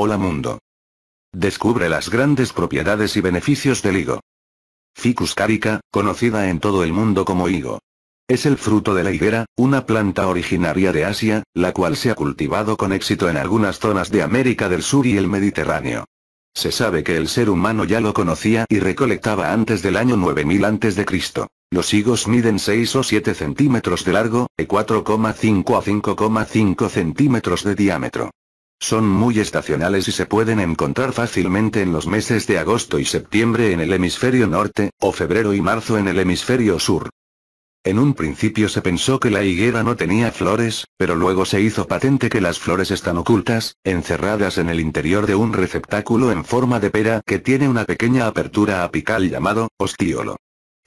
Hola mundo. Descubre las grandes propiedades y beneficios del higo. Ficus carica, conocida en todo el mundo como higo. Es el fruto de la higuera, una planta originaria de Asia, la cual se ha cultivado con éxito en algunas zonas de América del Sur y el Mediterráneo. Se sabe que el ser humano ya lo conocía y recolectaba antes del año 9000 a.C. Los higos miden 6 o 7 centímetros de largo, y 4,5 a 5,5 centímetros de diámetro. Son muy estacionales y se pueden encontrar fácilmente en los meses de agosto y septiembre en el hemisferio norte, o febrero y marzo en el hemisferio sur. En un principio se pensó que la higuera no tenía flores, pero luego se hizo patente que las flores están ocultas, encerradas en el interior de un receptáculo en forma de pera que tiene una pequeña apertura apical llamado ostiolo.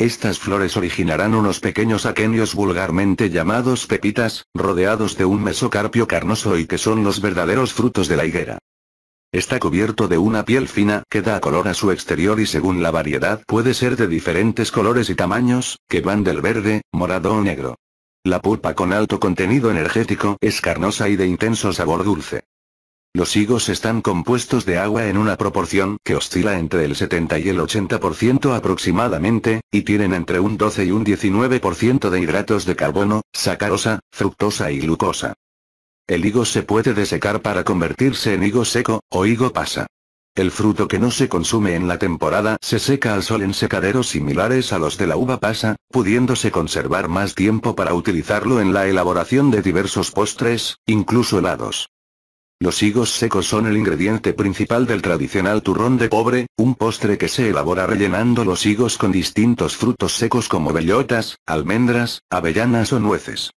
Estas flores originarán unos pequeños aquenios vulgarmente llamados pepitas, rodeados de un mesocarpio carnoso y que son los verdaderos frutos de la higuera. Está cubierto de una piel fina que da color a su exterior y según la variedad puede ser de diferentes colores y tamaños, que van del verde, morado o negro. La pulpa con alto contenido energético es carnosa y de intenso sabor dulce. Los higos están compuestos de agua en una proporción que oscila entre el 70 y el 80% aproximadamente, y tienen entre un 12 y un 19% de hidratos de carbono, sacarosa, fructosa y glucosa. El higo se puede desecar para convertirse en higo seco, o higo pasa. El fruto que no se consume en la temporada se seca al sol en secaderos similares a los de la uva pasa, pudiéndose conservar más tiempo para utilizarlo en la elaboración de diversos postres, incluso helados. Los higos secos son el ingrediente principal del tradicional turrón de pobre, un postre que se elabora rellenando los higos con distintos frutos secos como bellotas, almendras, avellanas o nueces.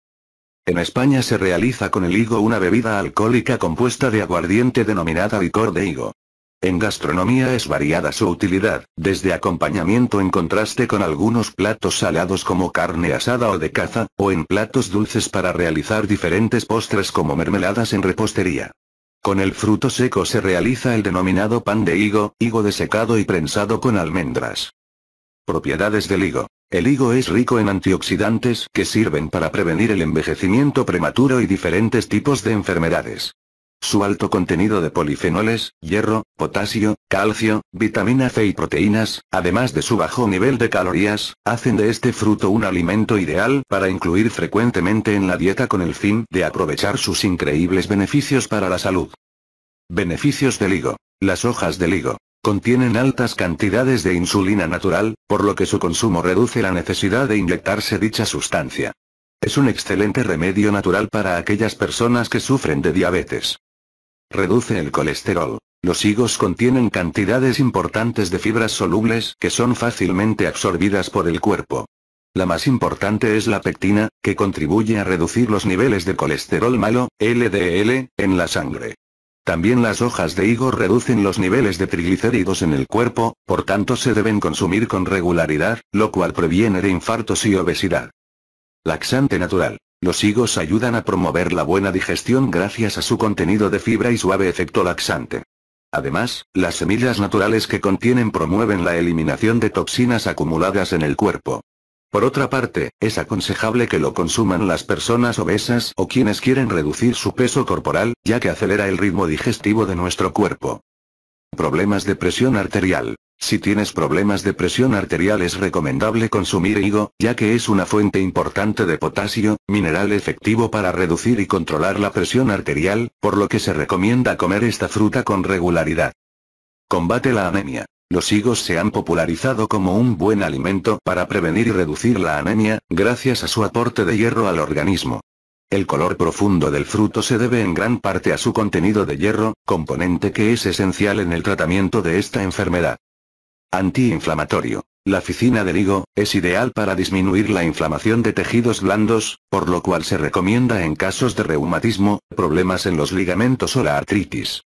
En España se realiza con el higo una bebida alcohólica compuesta de aguardiente denominada licor de higo. En gastronomía es variada su utilidad, desde acompañamiento en contraste con algunos platos salados como carne asada o de caza, o en platos dulces para realizar diferentes postres como mermeladas en repostería. Con el fruto seco se realiza el denominado pan de higo, higo desecado y prensado con almendras. Propiedades del higo. El higo es rico en antioxidantes que sirven para prevenir el envejecimiento prematuro y diferentes tipos de enfermedades. Su alto contenido de polifenoles, hierro, potasio, calcio, vitamina C y proteínas, además de su bajo nivel de calorías, hacen de este fruto un alimento ideal para incluir frecuentemente en la dieta con el fin de aprovechar sus increíbles beneficios para la salud. Beneficios del higo. Las hojas del higo. Contienen altas cantidades de insulina natural, por lo que su consumo reduce la necesidad de inyectarse dicha sustancia. Es un excelente remedio natural para aquellas personas que sufren de diabetes. Reduce el colesterol. Los higos contienen cantidades importantes de fibras solubles que son fácilmente absorbidas por el cuerpo. La más importante es la pectina, que contribuye a reducir los niveles de colesterol malo, LDL, en la sangre. También las hojas de higo reducen los niveles de triglicéridos en el cuerpo, por tanto se deben consumir con regularidad, lo cual previene de infartos y obesidad. Laxante natural. Los higos ayudan a promover la buena digestión gracias a su contenido de fibra y suave efecto laxante. Además, las semillas naturales que contienen promueven la eliminación de toxinas acumuladas en el cuerpo. Por otra parte, es aconsejable que lo consuman las personas obesas o quienes quieren reducir su peso corporal, ya que acelera el ritmo digestivo de nuestro cuerpo. Problemas de presión arterial. Si tienes problemas de presión arterial es recomendable consumir higo, ya que es una fuente importante de potasio, mineral efectivo para reducir y controlar la presión arterial, por lo que se recomienda comer esta fruta con regularidad. Combate la anemia. Los higos se han popularizado como un buen alimento para prevenir y reducir la anemia, gracias a su aporte de hierro al organismo. El color profundo del fruto se debe en gran parte a su contenido de hierro, componente que es esencial en el tratamiento de esta enfermedad. Antiinflamatorio. La ficina del higo, es ideal para disminuir la inflamación de tejidos blandos, por lo cual se recomienda en casos de reumatismo, problemas en los ligamentos o la artritis.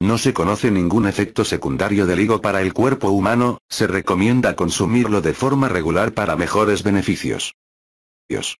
No se conoce ningún efecto secundario del higo para el cuerpo humano, se recomienda consumirlo de forma regular para mejores beneficios. Dios.